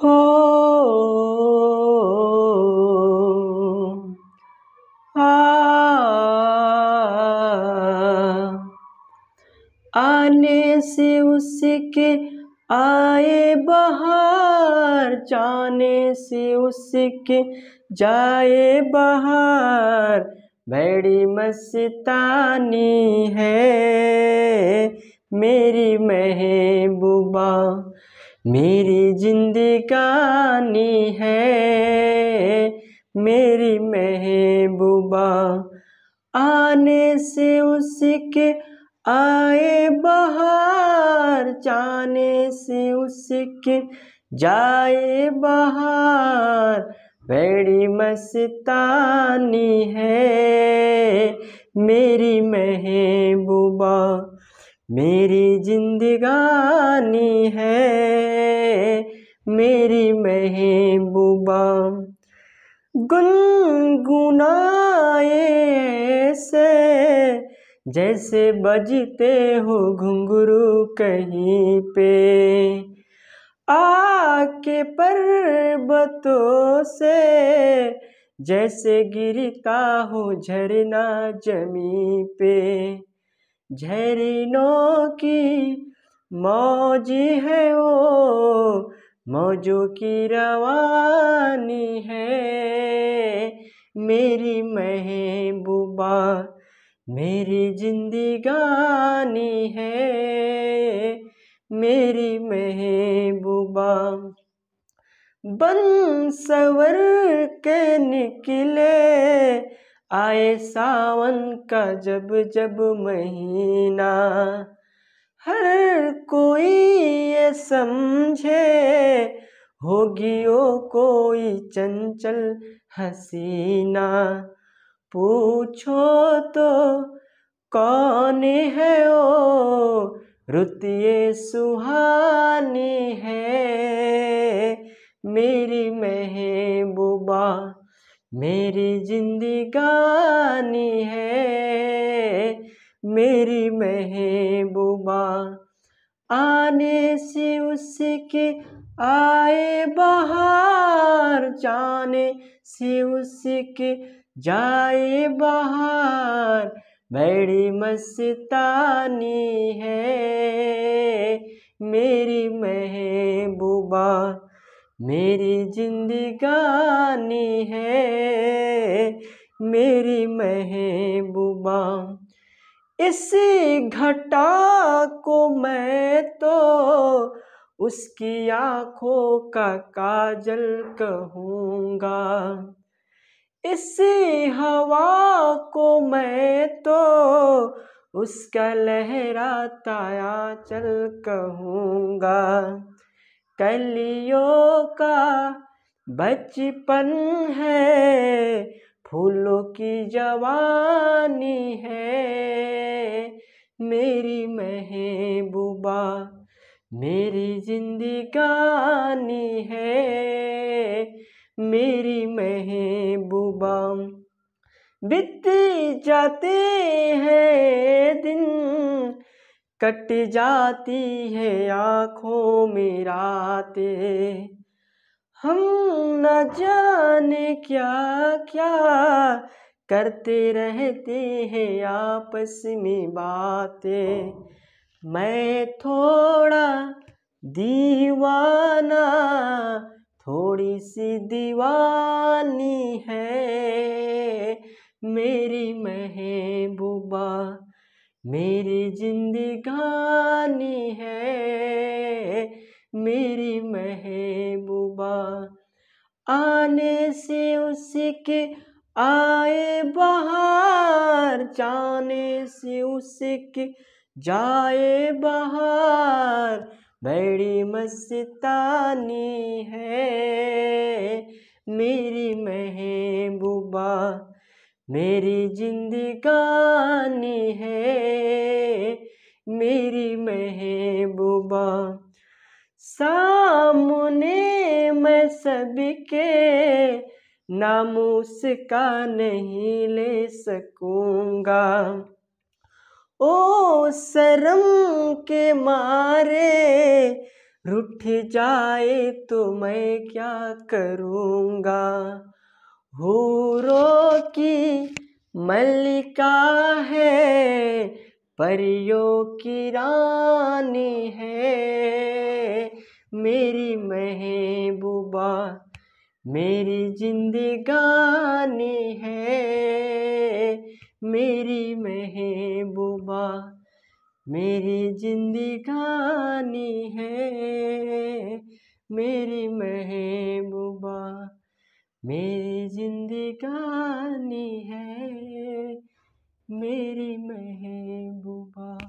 हो oh, ah, आने से उसके आए बाहर जाने से उसके जाए बाहर बड़ी मस्तानी है मेरी महबूबा मेरी जिंदगानी है मेरी महबूबा आने से उसके आए बाहर जाने से उसके जाए बाहर बड़ी मस्तानी है मेरी महबूबा मेरी जिंदगानी है मेरी महबूबा गुनगुनाए से जैसे बजते हो घुंघरू कहीं पे आके पर्वतों से जैसे गिरता हो झरना जमी पे झरनों की मौज है वो मौजों की रवानी है मेरी महबूबा मेरी जिंदगानी है मेरी महबूबा बन सवर के निकले आए सावन का जब जब महीना हर कोई ये समझे होगी ओ कोई चंचल हसीना पूछो तो कौन है ओ रुतिये सुहानी है मेरी महबूबा मेरी जिंदगानी है मेरी महबूबा आने से उसके आए बाहर जाने से उसके जाए बाहर बड़ी मस्तानी है मेरी जिंदगानी है मेरी महबूबा इसी घटा को मैं तो उसकी आँखों का काजल कहूँगा इसी हवा को मैं तो उसका लहराता चल कहूँगा कलियों का बचपन है फूलों की जवानी है मेरी महबूबा मेरी जिंदगानी है मेरी महबूबा बीत जाते हैं दिन कट जाती है आँखों में रातें हम न जाने क्या क्या करते रहते हैं आपस में बातें मैं थोड़ा दीवाना थोड़ी सी दीवानी है मेरी महबूबा मेरी जिंदगानी है मेरी महबूबा आने से उसके आए बाहर जाने से उसके जाए बाहर बड़ी मस्तानी है मेरी महबूबा मेरी जिंदगानी है मेरी महबूबा सामने मैं सबके नाम उसका नहीं ले सकूंगा ओ शर्म के मारे रुठ जाए तो मैं क्या करूँगा हूरों की मल्लिका है परियों की रानी है मेरी महबूबा मेरी जिंदगानी है मेरी महबूबा मेरी जिंदगानी है मेरी महबूबा मेरी जिंदगानी है मेरी महबूबा